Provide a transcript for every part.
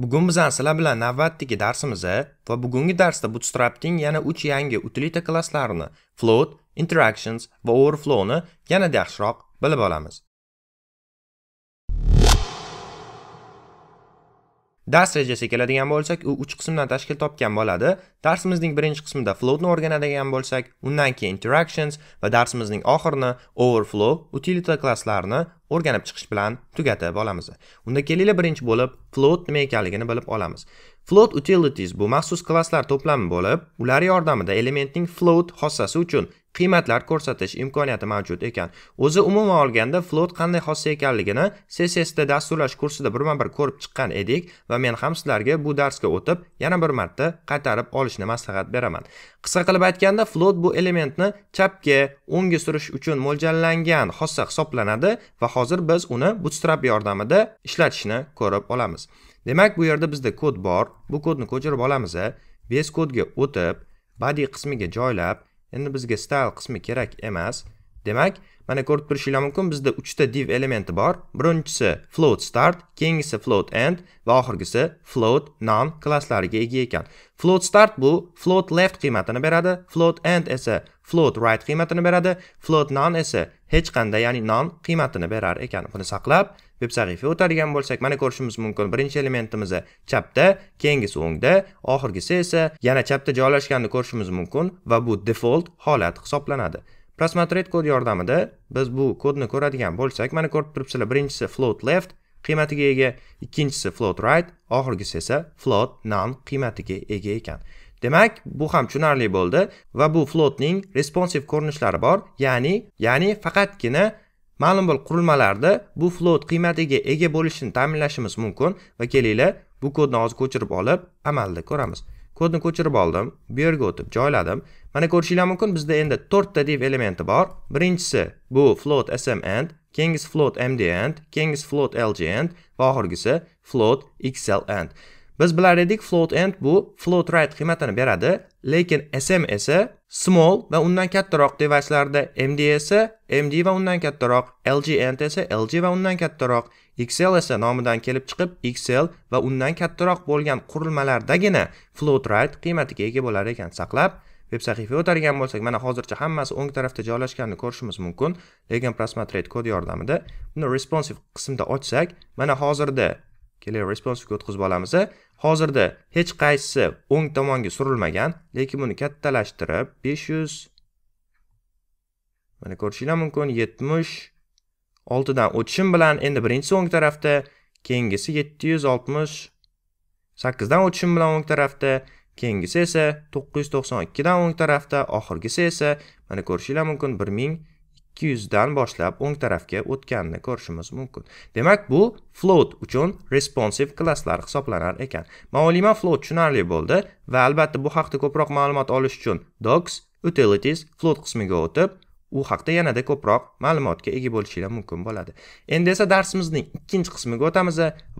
Bugun biz sizlar bilan navbatdagi darsimizni va bugungi darsda Bootstrap'ning yana 3 yangi utilita klasslarini float, interactions va overflowni yanada yaxshiroq bilib olamiz. dars rejasi keladigan bo'lsak u uch qismdan tashkil topgan bo'ladi darsimizning birinchi qismida floatni o'rganadigan bo'lsak undan keyin interactions va darsimizning oxirini overflow utility klasslarini o'rganib chiqish bilan tugatib olamiz unda kelinglar birinchi bo'lib float nima ekanligini bilib olamiz float utilities bu maxsus klasslar to'plami bo'lib ular yordamida elementning float xossasi uchun qiymatlar ko'rsatish imkoniyati mavjud ekan o'zi umuman olganda flot qanday xossa ekanligini ssda dasturlash kursida birma bir ko'rib chiqqan edik va men ham sizlarga bu darsga o'tib yana bir marta qaytarib olishni maslahat beraman qisqa qilib aytganda flot bu elementni chapga o'ngga surish uchun mo'ljallangan xossa hisoblanadi va hozir biz uni bootstrap yordamida ishlatishni ko'rib olamiz demak bu yerda bizda kod bor bu kodni ko'chirib olamiz vs kodga o'tib body qismiga joylab endi bizga style qismi kerak emas demak mana ko'rib turishinglar mumkin bizda 3 ta div elementi bor birinchisi float start keyingisi float end va oxirgisi float non klasslariga ega ekan float start bu float left qiymatini beradi float end esa float right qiymatini beradi float non esa hech qanday ya'ni non qiymatini berar ekan buni saqlab deb sahifa o'tadigan bo'lsak mana ko'rishimiz mumkin birinchi elementimiz chapda keyingisi o'ngda oxirgisi esa yana chapda joylashganini ko'rishimiz mumkin va bu default holat hisoblanadi prasмотреть kod yordamida biz bu kodni ko'radigan bo'lsak mana ko'rib turibsizlar birinchisi float left qiymatiga ega ikkinchisi float right oxirgisi esa float none qiymatiga ega ekan demak bu ham tushunarli bo'ldi va bu floatning responsive ko'rinishlari bor ya'ni ya'ni faqatgina ma'lum bir qurilmalarda bu float qiymatiga ega bo'lishini ta'minlashimiz mumkin va kelinglar bu kodni hozir ko'chirib olib amalda ko'ramiz kodni ko'chirib oldim bu yerga o'tib joyladim mana ko'rishinglar mumkin bizda endi to'rtta div elementi bor birinchisi bu float end keyingisi float end keyingisi float end va oxirgisi float end biz bilar edik float end bu float right qiymatini beradi lekin sm esa small va undan kattaroq devayslarda md esa md va undan kattaroq lg end esa lg va undan kattaroq xl esa nomidan kelib chiqib xl va undan kattaroq bo'lgan qurilmalardagina float right qiymatiga ega bo'lar ekan saqlab veb sahifaga o'tadigan bo'lsak mana hozircha hammasi o'ng tarafda joylashganini ko'rishimiz mumkin lekin prasmatrate kod yordamida buni responsive qismda ochsak mana hozirda response responsivega o'tkazib olamiz hozirda hech qaysisi o'ng tomonga surilmagan lekin buni kattalashtirib 500 mana ko'rishinglar mumkin 70 dan o'tishim bilan endi birinchisi o'ng tarafda keyingisi 760 8 dan o'tishim bilan o'ng tarafda keyingisi esa 992 dan o'ng tarafda oxirgisi esa mana ko'rishinglar mumkin 1000 200 dan boshlab o'ng tarafga o'tganini ko'rishimiz mumkin demak bu float uchun responsive klasslar hisoblanar ekan o'ylayman float tushunarli bo'ldi va albatta bu haqda ko'proq ma'lumot olish uchun docs utilities float qismiga o'tib u haqda yanada ko'proq ma'lumotga ega bo'lishinglar mumkin bo'ladi endi esa darsimizning ikkinchi qismiga o'tamiz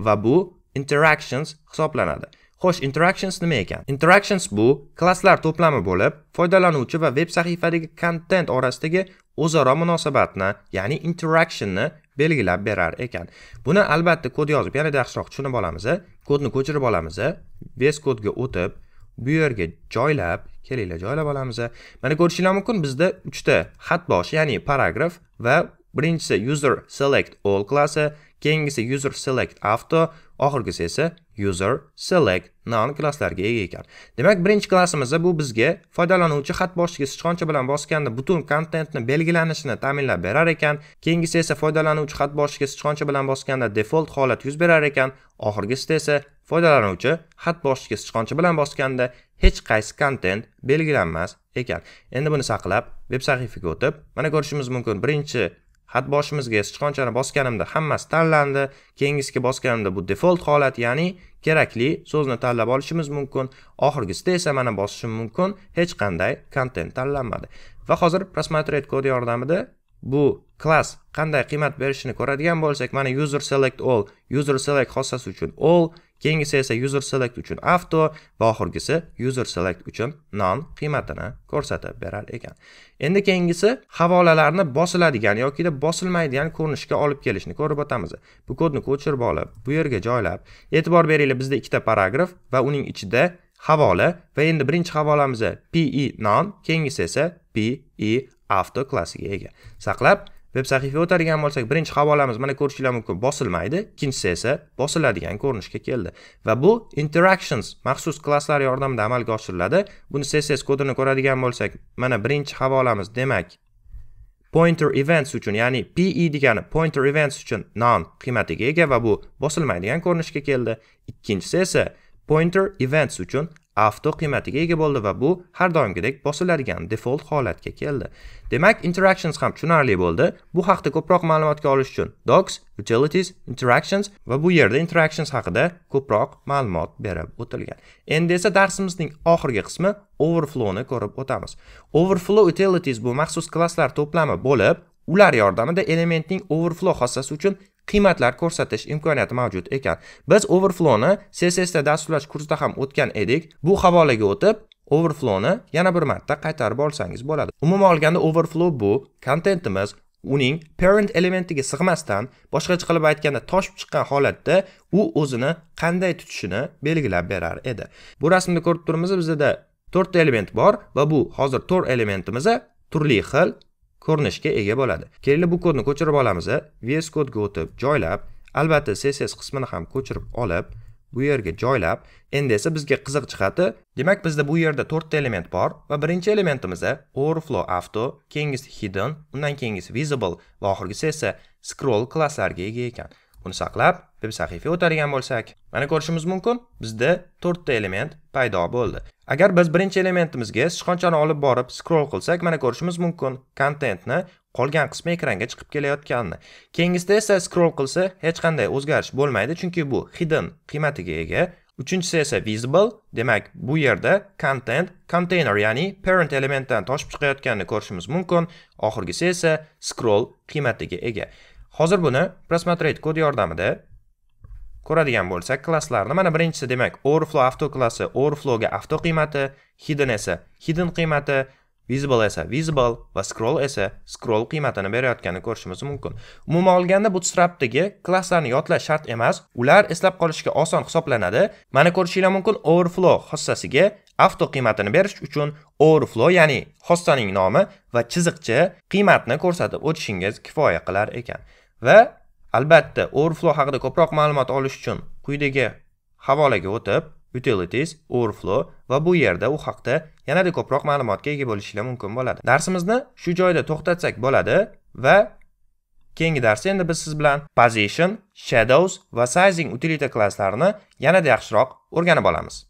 va bu interactions hisoblanadi Xo'sh, interactions nima ekan? Interactions bu klasslar to'plami bo'lib, foydalanuvchi va veb sahifadagi kontent orasidagi o'zaro munosabatni, ya'ni interactionni belgilab berar ekan. Buni albatta kod yozib yanada yaxshiroq tushunib olamiz. Kodni ko'chirib olamiz. Code ga o'tib, bu yerga joylab kelinglar joylab olamiz mana ko'rishinglar mumkin bizda 3 ta xat boshi ya'ni paragraf va birinchisi user select all klassi keyingisi user select auto oxirgisi esa user select noun klasslarga ega ekan demak birinchi klassimizda bu bizga foydalanuvchi xat boshiga sichqoncha bilan bosganda butun kontentni belgilanishini ta'minlab berar ekan keyingisi esa foydalanuvchi xat boshiga sichqoncha bilan bosganda default holat yuz berar ekan oxirgisida esa foydalanuvchi xat boshiga sichqoncha bilan bosganda hech qaysi kontent belgilanmas ekan endi buni saqlab veb sahifaga o'tib mana ko'rishimiz mumkin birinchi xat boshimizga sichqonchani bosganimda hammasi tanlandi keyingisiga bosganimda bu default holat ya'ni kerakli so'zni tanlab olishimiz mumkin oxirgisida esa mana bosishim mumkin hech qanday kontent tanlanmadi va hozir просмотреть kodi yordamida bu klass qanday qiymat berishini ko'radigan bo'lsak mana user select all user select xossasi uchun all keyingisi esa user select uchun avto va oxirgisi user select uchun non qiymatini ko'rsatib berar ekan endi keyingisi havolalarni bosiladigan yokida bosilmaydigan ko'rinishga olib kelishni ko'rib o'tamiz bu kodni ko'chirib olib bu yerga joylab e'tibor beringlar bizda ikkita paragraf va uning ichida havola va endi birinchi havolamiz pe non keyingisi esa pe avto klassiga ega saqlab veb sahifaga o'tadigan bo'lsak birinchi havolamiz mana ko'rishinglar mumkin bosilmaydi ikkinchisi esa bosiladigan ko'rinishga keldi va bu interactions maxsus klasslar yordamida amalga oshiriladi buni css kodini ko'radigan bo'lsak mana birinchi havolamiz demak pointer events uchun ya'ni pe degani pointer events uchun non qiymatiga ega va bu bosilmaydigan ko'rinishga keldi ikkinchisi esa pointer events uchun avto qiymatiga ega bo'ldi va bu har doimgidek bosiladigan default holatga keldi demak interactions ham tushunarli bo'ldi bu haqida ko'proq ma'lumotga olish uchun docs utilities interactions va bu yerda interactions haqida ko'proq ma'lumot berib o'tilgan endi esa darsimizning oxirgi qismi overflowni ko'rib o'tamiz overflow utilities bu maxsus klasslar to'plami bo'lib ular yordamida elementning overflow xossasi uchun qiymatlar ko'rsatish imkoniyati mavjud ekan biz overflowni da dasturlash kursida ham o'tgan edik bu havolaga o'tib overflowni yana bir marta qaytarib olsangiz bo'ladi umuman olganda overflow bu kontentimiz uning parent elementiga sig'masdan boshqacha qilib aytganda toshib chiqqan holatda u o'zini qanday tutishini belgilab berar edi bu rasmda ko'rib turibmiz bizada to'rtta element bor va bu hozir to'rt elementimiz turli xil ko'rinishga ega bo'ladi kelinglar bu kodni ko'chirib olamiz vs code ga o'tib joylab albatta css qismini ham ko'chirib olib bu yerga joylab endi esa bizga qiziq jihati demak bizda bu yerda to'rtta element bor va birinchi elementimiz overflow auto keyingisi hidden undan keyingisi visible va oxirgisi esa scroll klasslarga ega ekan buni saqlab veb sahifaga o'tadigan bo'lsak mana ko'rishimiz mumkin bizda to'rtta element paydo bo'ldi agar biz birinchi elementimizga sichqonchani olib borib scroll qilsak mana ko'rishimiz mumkin kontentni qolgan qismi ekranga chiqib kelayotganini keyingisida esa scroll qilsa hech qanday o'zgarish bo'lmaydi chunki bu hidden qiymatiga ega uchinchisi esa visible demak bu yerda content container ya'ni parent elementdan toshib chiqayotganini ko'rishimiz mumkin oxirgisi esa scroll qiymatiga ega hozir buni prосмотреть kod yordamida ko'radigan bo'lsak klasslarni mana birinchisi demak overflow avto klassi overflowga avto qiymati hidden esa hidden qiymati visible esa visible va scroll esa scroll qiymatini berayotganini ko'rishimiz mumkin umuman olganda bootstrapdagi klasslarni yodlash shart emas ular eslab qolishga oson hisoblanadi mana ko'rishinglar mumkin overflow xossasiga avto qiymatini berish uchun overflow ya'ni hossaning nomi va chiziqcha qiymatni ko'rsatib o'tishingiz kifoya qilar ekan va albatta overflow haqida ko'proq ma'lumot olish uchun quyidagi havolaga o'tib utilities overflow va bu yerda u haqda yanada ko'proq ma'lumotga ega bo'lishinglar mumkin bo'ladi darsimizni shu joyda to'xtatsak bo'ladi va keyingi darsda endi biz siz bilan position shadows va sizing utility klasslarini yanada yaxshiroq o'rganib olamiz